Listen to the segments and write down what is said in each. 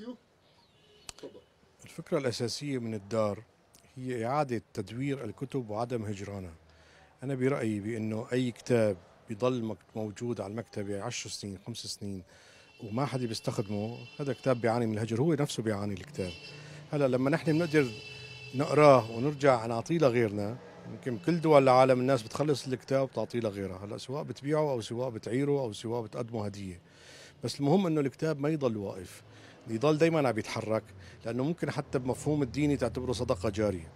كيو تفضل الفكرة الأساسية من الدار هي إعادة تدوير الكتب وعدم هجرانها أنا برأيي بأنه أي كتاب بيضل موجود على المكتبة يعني عشر سنين خمس سنين وما حدا بيستخدمه هذا كتاب بيعاني من الهجر هو نفسه بيعاني الكتاب هلا لما نحن بنقدر نقراه ونرجع نعطيه لغيرنا يمكن كل دول العالم الناس بتخلص الكتاب وتعطيه لغيرها هلا سواء بتبيعه او سواء بتعيره او سواء بتقدمه هديه بس المهم انه الكتاب ما يضل واقف يضل دائما عم يتحرك لانه ممكن حتى بمفهوم الديني تعتبره صدقه جاريه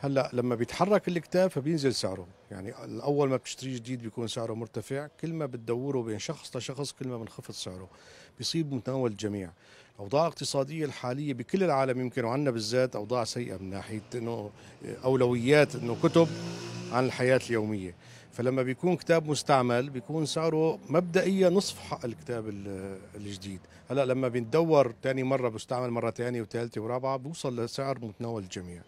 هلا لما بيتحرك الكتاب فبينزل سعره يعني الاول ما بتشتريه جديد بيكون سعره مرتفع كل ما بتدوره بين شخص لشخص كل ما بنخفض سعره بيصيب متناول الجميع الاوضاع الاقتصاديه الحاليه بكل العالم يمكن وعنا بالذات اوضاع سيئه من ناحيه انه اولويات انه كتب عن الحياه اليوميه فلما بيكون كتاب مستعمل بيكون سعره مبدئيا نصف حق الكتاب الجديد هلا لما بندور ثاني مره بستعمل مره ثانيه وثالثه ورابعه بوصل لسعر متناول الجميع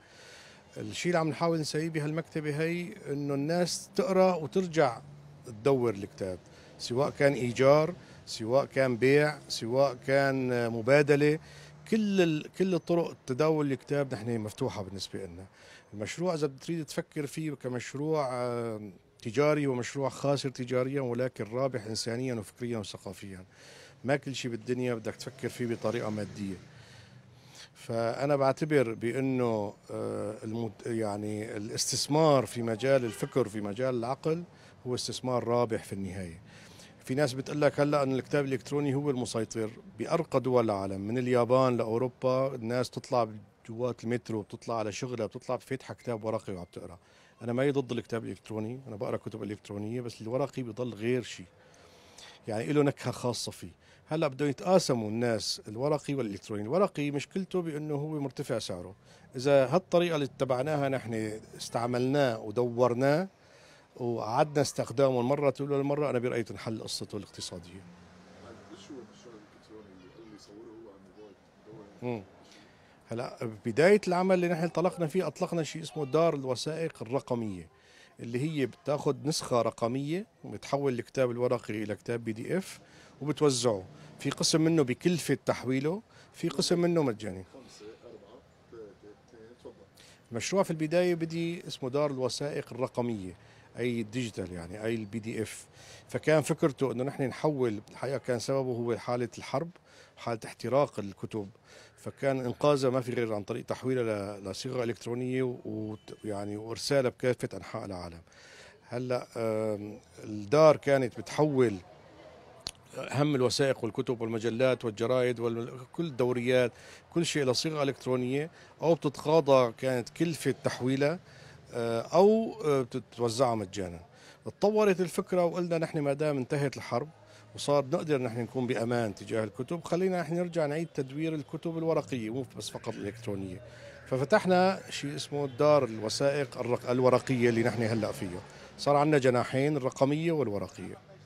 الشيء اللي عم نحاول نسويه بهالمكتبه هي انه الناس تقرا وترجع تدور الكتاب سواء كان ايجار سواء كان بيع سواء كان مبادله كل كل الطرق تداول الكتاب نحن مفتوحه بالنسبه لنا المشروع اذا بتريد تفكر فيه كمشروع تجاري ومشروع خاسر تجاريا ولكن رابح انسانيا وفكريا وثقافيا ما كل شيء بالدنيا بدك تفكر فيه بطريقه ماديه فانا بعتبر بانه آه، يعني الاستثمار في مجال الفكر في مجال العقل هو استثمار رابح في النهايه في ناس بتقول لك هلا ان الكتاب الالكتروني هو المسيطر بارقى دول العالم من اليابان لاوروبا الناس تطلع جوات المترو بتطلع على شغلها بتطلع بفتحة كتاب ورقي وعم تقرا انا مالي ضد الكتاب الالكتروني انا بقرا كتب الكترونيه بس الورقي بضل غير شيء يعني له نكهه خاصه فيه هلا بدهم يتقاسموا الناس الورقي والالكتروني الورقي مشكلته بانه هو مرتفع سعره اذا هالطريقه اللي اتبعناها نحن استعملناه ودورناه وقعدنا استخدامه المره تلو المره انا برايي تنحل قصته الاقتصاديه شو الالكتروني اللي صوره هو على الموبايل هلا بدايه العمل اللي نحن انطلقنا فيه اطلقنا شيء اسمه دار الوثائق الرقميه اللي هي بتاخذ نسخه رقميه وبتحول الكتاب الورقي الى كتاب بي دي اف وبتوزعه في قسم منه بكلفه تحويله في قسم منه مجاني المشروع في البدايه بدي اسمه دار الوثائق الرقميه اي الديجيتال يعني اي البي دي اف فكان فكرته انه نحن نحول الحقيقه كان سببه هو حاله الحرب حاله احتراق الكتب فكان انقاذها ما في غير عن طريق تحويلها لصيغه الكترونيه ويعني وارسالها بكافه انحاء العالم هلا الدار كانت بتحول اهم الوثائق والكتب والمجلات والجرائد وكل الدوريات كل شيء إلى صيغة إلكترونية أو بتتقاضى كانت كلفة تحويلها آه، أو آه، بتتوزعها مجانا تطورت الفكرة وقلنا نحن ما دام انتهت الحرب وصار نقدر نحن نكون بامان تجاه الكتب خلينا نحن نرجع نعيد تدوير الكتب الورقيه مو بس فقط الالكترونيه ففتحنا شيء اسمه دار الوثائق الورقيه اللي نحن هلا فيها صار عندنا جناحين الرقميه والورقيه